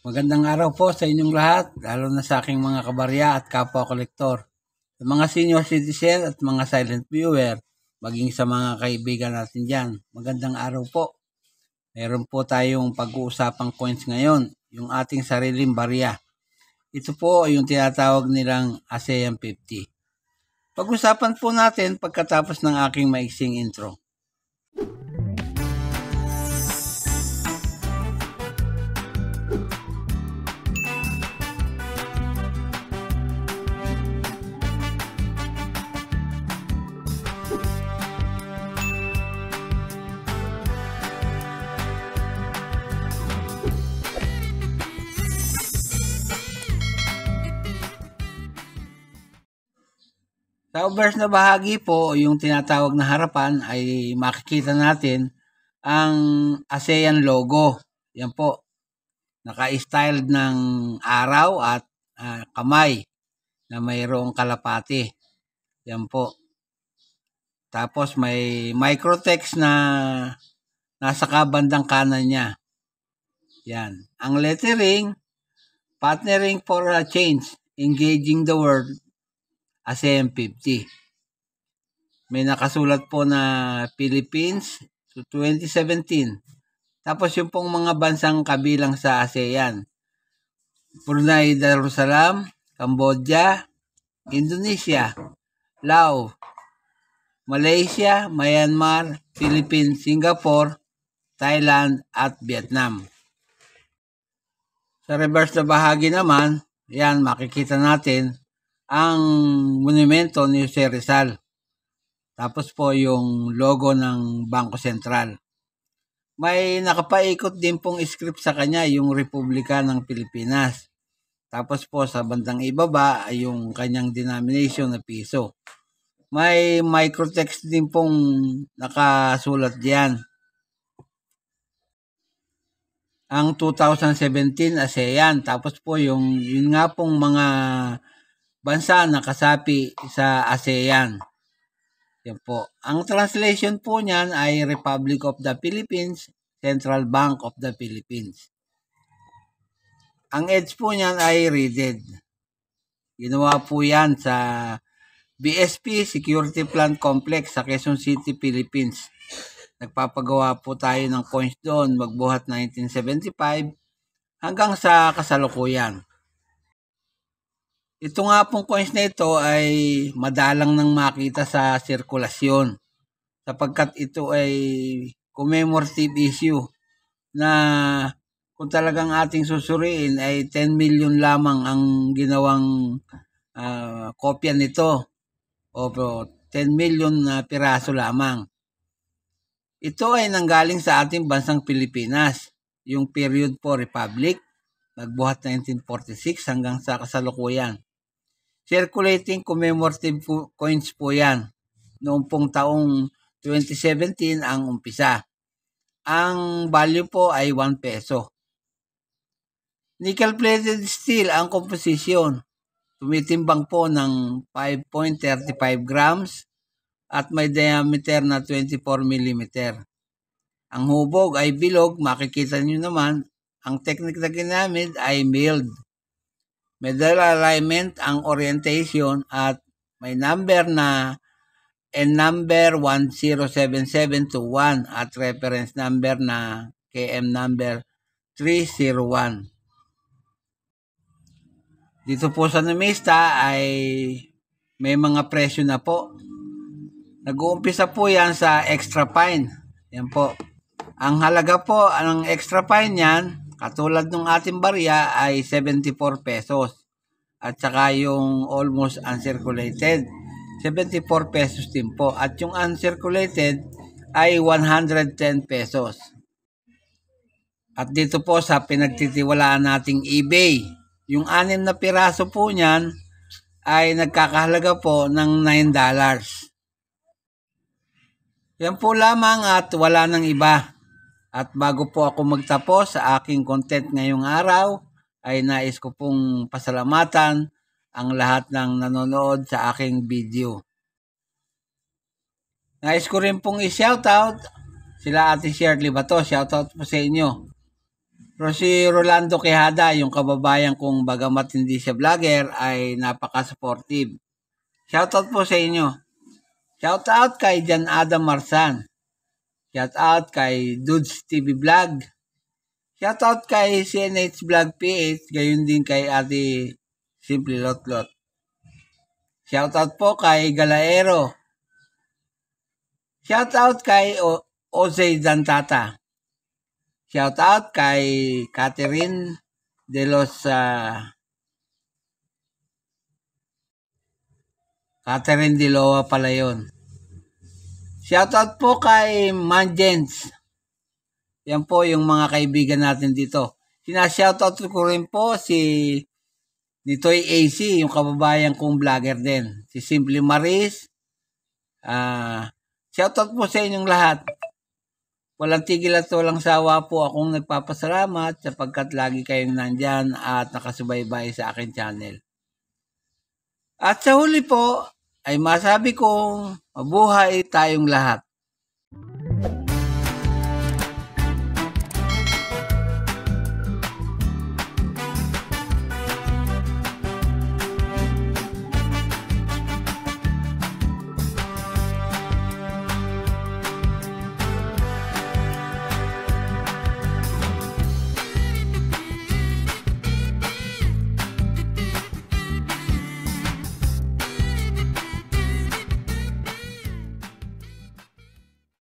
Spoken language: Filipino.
Magandang araw po sa inyong lahat, lalo na sa aking mga kabarya at kapwa kolektor. Sa mga senior citizen at mga silent viewer, maging sa mga kaibigan natin dyan, magandang araw po. Meron po tayong pag-uusapang coins ngayon, yung ating sariling barya. Ito po yung tinatawag nilang ASEAN 50. Pag-usapan po natin pagkatapos ng aking maiksing intro. Sa obverse na bahagi po, yung tinatawag na harapan, ay makikita natin ang ASEAN logo. Yan po. Naka-styled ng araw at uh, kamay na mayroong kalapati. Yan po. Tapos may microtext na nasa kabandang kanan niya. Yan. Ang lettering, partnering for a change, engaging the world ASEAN-50. May nakasulat po na Philippines to 2017. Tapos yung pong mga bansang kabilang sa ASEAN. Brunei Darussalam, Cambodia, Indonesia, Laos, Malaysia, Myanmar, Philippines, Singapore, Thailand at Vietnam. Sa reverse na bahagi naman, yan makikita natin ang monumento ni Jose Rizal. Tapos po yung logo ng Bangko Sentral. May nakapaikot din pong script sa kanya yung Republika ng Pilipinas. Tapos po sa bandang ibaba ay yung kanyang denomination na piso. May microtext din pong nakasulat diyan. Ang 2017 ASEAN tapos po yung yun nga pong mga bansa na kasapi sa ASEAN. Yan po. Ang translation po niyan ay Republic of the Philippines, Central Bank of the Philippines. Ang edge po niyan ay readed. Ginawa po yan sa BSP Security Plant Complex sa Quezon City, Philippines. Nagpapagawa po tayo ng coins doon magbuhat 1975 hanggang sa kasalukuyan. Ito nga pong coins na ito ay madalang nang makita sa sirkulasyon sapagkat ito ay commemorative issue na kung talagang ating susuriin ay 10 million lamang ang ginawang uh, kopya nito o 10 million na piraso lamang. Ito ay nanggaling sa ating bansang Pilipinas, yung period po Republic, nagbuhat 1946 hanggang sa kasalukuyan. Circulating commemorative coins po yan. Noong pong taong 2017 ang umpisa. Ang value po ay 1 peso. Nickel-plated steel ang composition. Tumitimbang po ng 5.35 grams at may diameter na 24 mm. Ang hubog ay bilog, makikita nyo naman. Ang technique na ginamit ay milled medal alignment ang orientation at may number na and number 10771 at reference number na KM number 301. Dito po sa Namista ay may mga presyo na po. Nag-uumpisa po yan sa extra fine. Yan po. Ang halaga po, ang extra fine yan, Katulad ng ating barya ay 74 pesos. At saka yung almost uncirculated, 74 pesos din po. At yung uncirculated ay 110 pesos. At dito po sa pinagtitiwalaan nating eBay, yung anim na piraso po niyan ay nagkakahalaga po ng $9. dollars. Yan po lamang at wala nang iba. At bago po ako magtapos sa aking content ngayong araw, ay nais ko pong pasalamatan ang lahat ng nanonood sa aking video. Nais ko rin pong i-shoutout sila Ate Shirley Bato. Shoutout po sa inyo. Pero si Rolando Quijada, yung kababayan kong bagamat hindi siya vlogger, ay napaka-supportive. Shoutout po sa inyo. Shoutout kay Jan Adam Marsan. Shout out kay Dudes TV Vlog. Shout out kay CNH Vlog PH, gayon din kay Ate Simple Lotlot. Shout out po kay Galaero. Shout out kay o- Jose Dantata. Shout out kay Catherine de los uh, Catherine de Loa pala yun. Shoutout po kay Manjens. Yan po yung mga kaibigan natin dito. sina Sinashoutout ko rin po si Nitoy AC, yung kababayan kong vlogger din. Si Simply Maris. Uh, shoutout po sa inyong lahat. Walang tigil at walang sawa po akong nagpapasalamat sapagkat lagi kayong nandyan at nakasubaybay sa akin channel. At sa huli po, ay masabi ko, mabuhay tayong lahat.